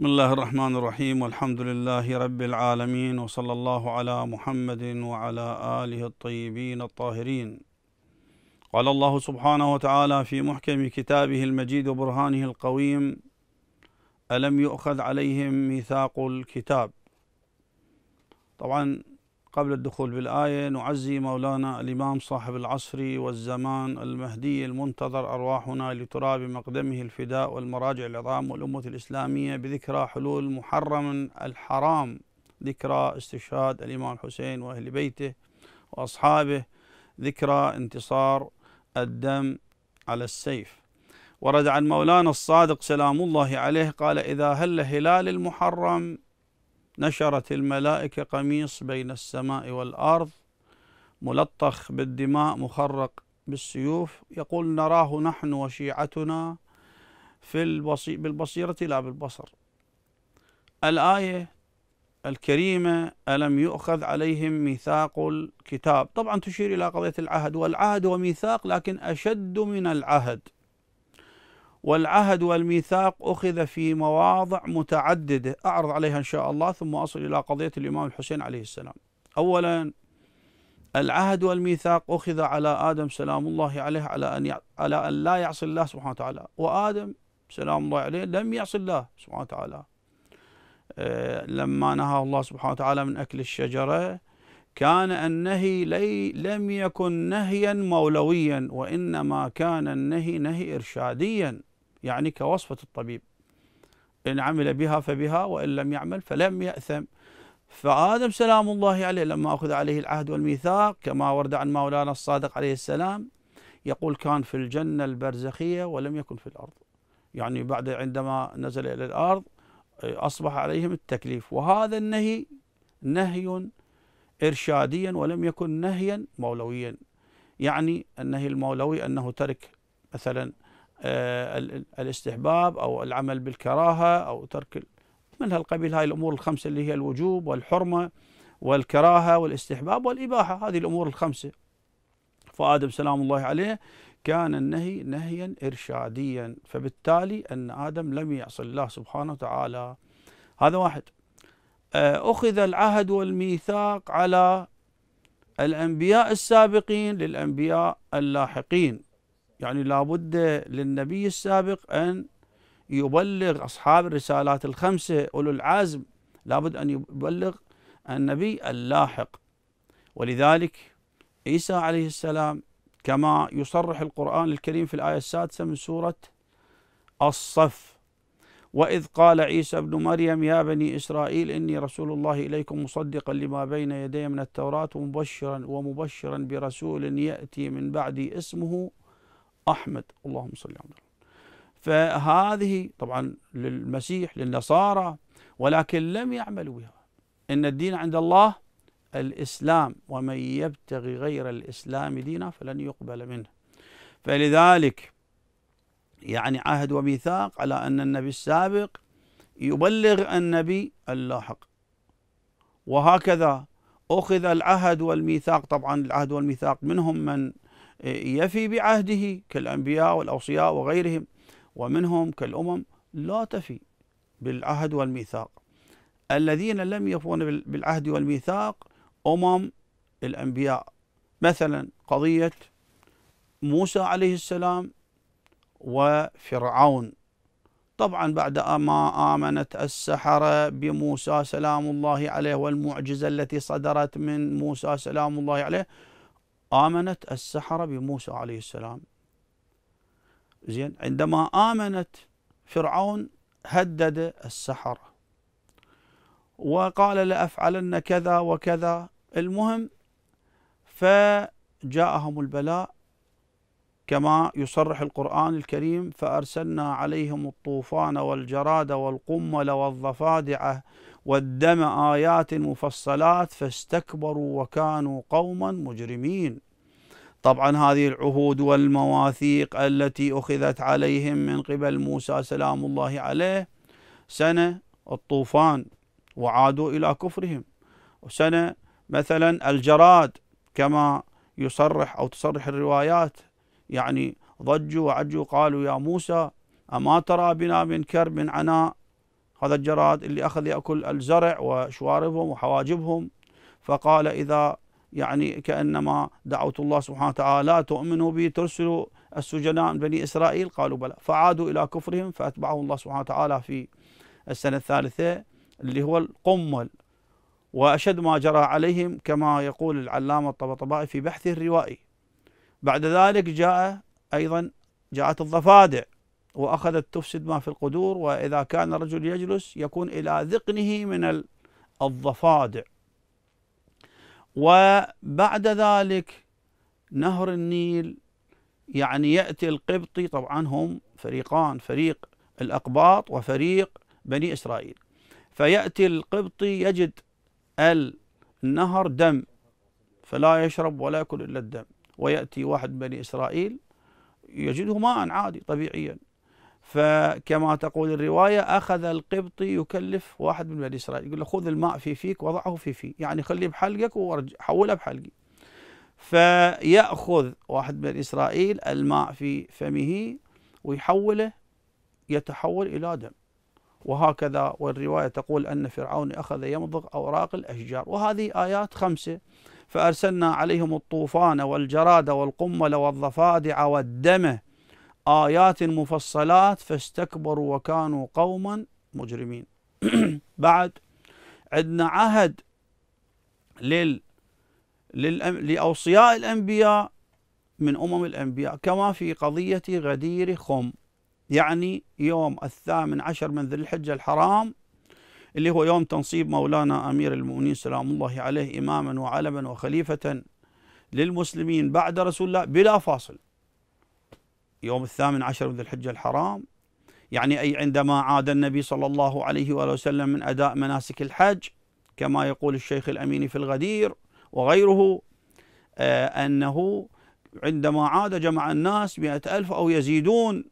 بسم الله الرحمن الرحيم والحمد لله رب العالمين وصلى الله على محمد وعلى آله الطيبين الطاهرين قال الله سبحانه وتعالى في محكم كتابه المجيد وبرهانه القويم ألم يؤخذ عليهم ميثاق الكتاب طبعا قبل الدخول بالآية نعزي مولانا الإمام صاحب العصر والزمان المهدي المنتظر أرواحنا لتراب مقدمه الفداء والمراجع العظام والأمة الإسلامية بذكرى حلول محرم الحرام ذكرى استشهاد الإمام الحسين وأهل بيته وأصحابه ذكرى انتصار الدم على السيف ورد عن مولانا الصادق سلام الله عليه قال إذا هل هلال المحرم نشرت الملائكة قميص بين السماء والأرض ملطخ بالدماء مخرق بالسيوف يقول نراه نحن وشيعتنا في البصي بالبصيرة لا بالبصر الآية الكريمة ألم يؤخذ عليهم ميثاق الكتاب طبعا تشير إلى قضية العهد والعهد هو ميثاق لكن أشد من العهد والعهد والميثاق أخذ في مواضع متعددة أعرض عليها إن شاء الله ثم أصل إلى قضية الإمام الحسين عليه السلام أولا العهد والميثاق أخذ على آدم سلام الله عليه على أن, يع... على أن لا يعصي الله سبحانه وتعالى وآدم سلام الله عليه لم يعصي الله سبحانه وتعالى أه لما نهى الله سبحانه وتعالى من أكل الشجرة كان النهي لي لم يكن نهيا مولويا وإنما كان النهي نهي إرشاديا يعني كوصفة الطبيب إن عمل بها فبها وإن لم يعمل فلم يأثم فآدم سلام الله عليه لما أخذ عليه العهد والميثاق كما ورد عن مولانا الصادق عليه السلام يقول كان في الجنة البرزخية ولم يكن في الأرض يعني بعد عندما نزل إلى الأرض أصبح عليهم التكليف وهذا النهي نهي إرشاديا ولم يكن نهيا مولويا يعني النهي المولوي أنه ترك مثلا آه، الاستحباب أو العمل بالكراهة أو ترك من هالقبيل هاي الأمور الخمسة اللي هي الوجوب والحرمة والكراهة والاستحباب والإباحة هذه الأمور الخمسة فآدم سلام الله عليه كان النهي نهيا إرشاديا فبالتالي أن آدم لم يعصي الله سبحانه وتعالى هذا واحد آه، أخذ العهد والميثاق على الأنبياء السابقين للأنبياء اللاحقين يعني لابد للنبي السابق أن يبلغ أصحاب الرسالات الخمسة أولو العزم لابد أن يبلغ النبي اللاحق ولذلك عيسى عليه السلام كما يصرح القرآن الكريم في الآية السادسة من سورة الصف وإذ قال عيسى ابن مريم يا بني إسرائيل إني رسول الله إليكم مصدقا لما بين يدي من التوراة ومبشرا ومبشرا برسول يأتي من بعدي اسمه أحمد اللهم صل على محمد فهذه طبعا للمسيح للنصارى ولكن لم يعملوا بها إن الدين عند الله الإسلام ومن يبتغي غير الإسلام دينا فلن يقبل منه فلذلك يعني عهد وميثاق على أن النبي السابق يبلغ النبي اللاحق وهكذا أخذ العهد والميثاق طبعا العهد والميثاق منهم من يفي بعهده كالأنبياء والأوصياء وغيرهم ومنهم كالأمم لا تفي بالعهد والميثاق الذين لم يفون بالعهد والميثاق أمم الأنبياء مثلا قضية موسى عليه السلام وفرعون طبعا بعد ما آمنت السحرة بموسى سلام الله عليه والمعجزة التي صدرت من موسى سلام الله عليه آمنت السحرة بموسى عليه السلام زين عندما آمنت فرعون هدد السحرة وقال لأفعلن كذا وكذا المهم فجاءهم البلاء كما يصرح القرآن الكريم فأرسلنا عليهم الطوفان والجراد والقمل والضفادع والدم آيات مفصلات فاستكبروا وكانوا قوما مجرمين طبعا هذه العهود والمواثيق التي أخذت عليهم من قبل موسى سلام الله عليه سنة الطوفان وعادوا إلى كفرهم وسنة مثلا الجراد كما يصرح أو تصرح الروايات يعني ضجوا وعجوا قالوا يا موسى أما ترى بنا من كرب عناء هذا الجراد اللي أخذ يأكل الزرع وشواربهم وحواجبهم فقال إذا يعني كأنما دعوت الله سبحانه وتعالى تؤمنوا بي ترسلوا السجناء من بني إسرائيل قالوا بلى فعادوا إلى كفرهم فأتبعهم الله سبحانه وتعالى في السنة الثالثة اللي هو القمل وأشد ما جرى عليهم كما يقول العلامة الطبطبائي في بحثه الروائي بعد ذلك جاء أيضا جاءت الضفادع وأخذت تفسد ما في القدور وإذا كان الرجل يجلس يكون إلى ذقنه من الضفادع وبعد ذلك نهر النيل يعني يأتي القبطي طبعا هم فريقان فريق الأقباط وفريق بني إسرائيل فيأتي القبطي يجد النهر دم فلا يشرب ولا يأكل إلا الدم ويأتي واحد بني إسرائيل يجده ماء عادي طبيعيا فكما تقول الرواية أخذ القبطي يكلف واحد من بني إسرائيل يقول له خذ الماء في فيك وضعه في في يعني خليه بحلقك وحوله بحلقي فيأخذ واحد من إسرائيل الماء في فمه ويحوله يتحول إلى دم وهكذا والرواية تقول أن فرعون أخذ يمضغ أوراق الأشجار وهذه آيات خمسة فأرسلنا عليهم الطوفان والجراد والقمل والضفادع والدم آيات مفصلات فاستكبروا وكانوا قوما مجرمين بعد عندنا عهد لل لأوصياء الأنبياء من أمم الأنبياء كما في قضية غدير خم يعني يوم الثامن عشر من ذي الحجة الحرام اللي هو يوم تنصيب مولانا أمير المؤمنين سلام الله عليه إماما وعلما وخليفة للمسلمين بعد رسول الله بلا فاصل يوم الثامن عشر من ذي الحجة الحرام يعني أي عندما عاد النبي صلى الله عليه وآله وسلم من أداء مناسك الحج كما يقول الشيخ الأمين في الغدير وغيره آه، أنه عندما عاد جمع الناس مئة ألف أو يزيدون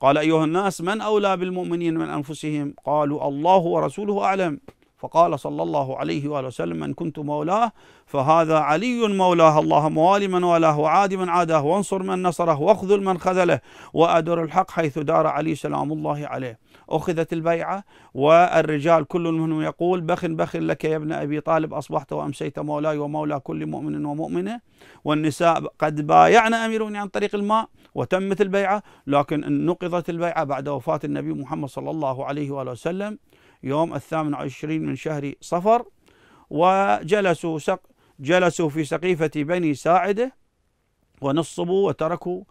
قال أيها الناس من أولى بالمؤمنين من أنفسهم قالوا الله ورسوله أعلم فقال صلى الله عليه وآله وسلم من كنت مولاه فهذا علي مولاه اللهم والي من والاه وعاد من عاداه وانصر من نصره واخذل من خذله وأدر الحق حيث دار علي سلام الله عليه أخذت البيعة والرجال كل منهم يقول بخ بخ لك يا ابن أبي طالب أصبحت وأمسيت مولاي ومولى كل مؤمن ومؤمنة والنساء قد بايعن أميرون عن طريق الماء وتمت البيعة لكن نقضت البيعة بعد وفاة النبي محمد صلى الله عليه وآله وسلم يوم الثامن عشرين من شهر صفر وجلسوا سق جلسوا في سقيفة بني ساعدة ونصبوا وتركوا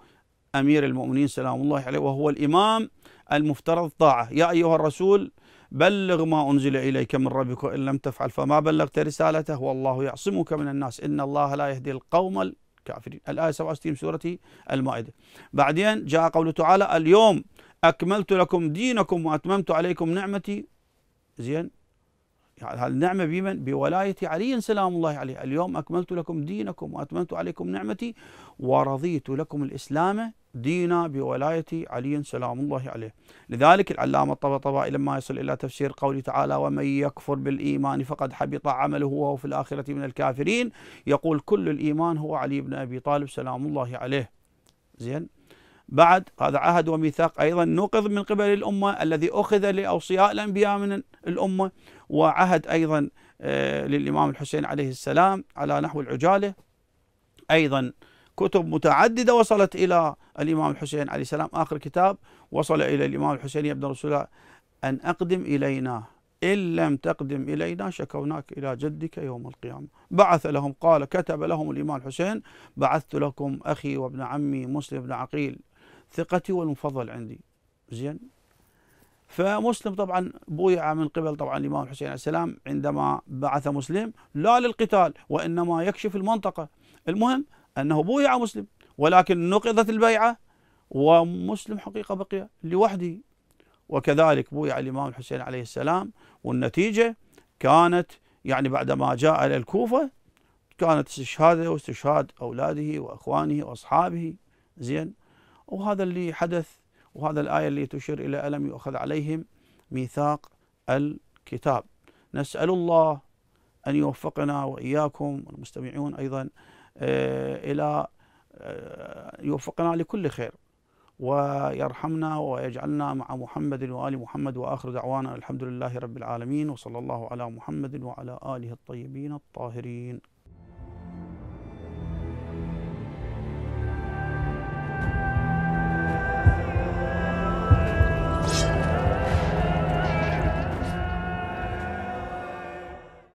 أمير المؤمنين سلام الله عليه وهو الإمام المفترض طاعة يا أيها الرسول بلغ ما أنزل إليك من ربك وإن لم تفعل فما بلغت رسالته والله يعصمك من الناس إن الله لا يهدي القوم الكافرين الآية 67 سورة المائدة بعدين جاء قوله تعالى اليوم أكملت لكم دينكم وأتممت عليكم نعمتي زين يعني هذه النعمة بمن؟ بولاية علي سلام الله عليه اليوم أكملت لكم دينكم وأتممت عليكم نعمتي ورضيت لكم الإسلام دينا بولاية علي سلام الله عليه لذلك العلامة الطبطبائي لما يصل إلى تفسير قوله تعالى ومن يكفر بالإيمان فقد حبط عمله وهو في الآخرة من الكافرين يقول كل الإيمان هو علي بن أبي طالب سلام الله عليه زين بعد هذا عهد وميثاق أيضا نقض من قبل الأمة الذي أخذ لأوصياء الأنبياء من الأمة وعهد أيضا آه، للإمام الحسين عليه السلام على نحو العجالة أيضا كتب متعددة وصلت إلى الإمام الحسين عليه السلام آخر كتاب وصل إلى الإمام الحسين يا ابن رسول الله أن أقدم إلينا إن لم تقدم إلينا شكوناك إلى جدك يوم القيامة بعث لهم قال كتب لهم الإمام الحسين بعثت لكم أخي وابن عمي مسلم بن عقيل ثقتي والمفضل عندي زين فمسلم طبعا بويع من قبل طبعا الامام الحسين عليه السلام عندما بعث مسلم لا للقتال وانما يكشف المنطقه المهم انه بويع مسلم ولكن نقضت البيعه ومسلم حقيقه بقي لوحده وكذلك بويع الامام الحسين عليه السلام والنتيجه كانت يعني بعدما جاء الى الكوفه كانت استشهاده واستشهاد اولاده واخوانه واصحابه زين وهذا اللي حدث وهذا الآية اللي تشير إلى ألم يؤخذ عليهم ميثاق الكتاب نسأل الله أن يوفقنا وإياكم والمستمعون أيضا آه، إلى آه، يوفقنا لكل خير ويرحمنا ويجعلنا مع محمد وآل محمد وآخر دعوانا الحمد لله رب العالمين وصلى الله على محمد وعلى آله الطيبين الطاهرين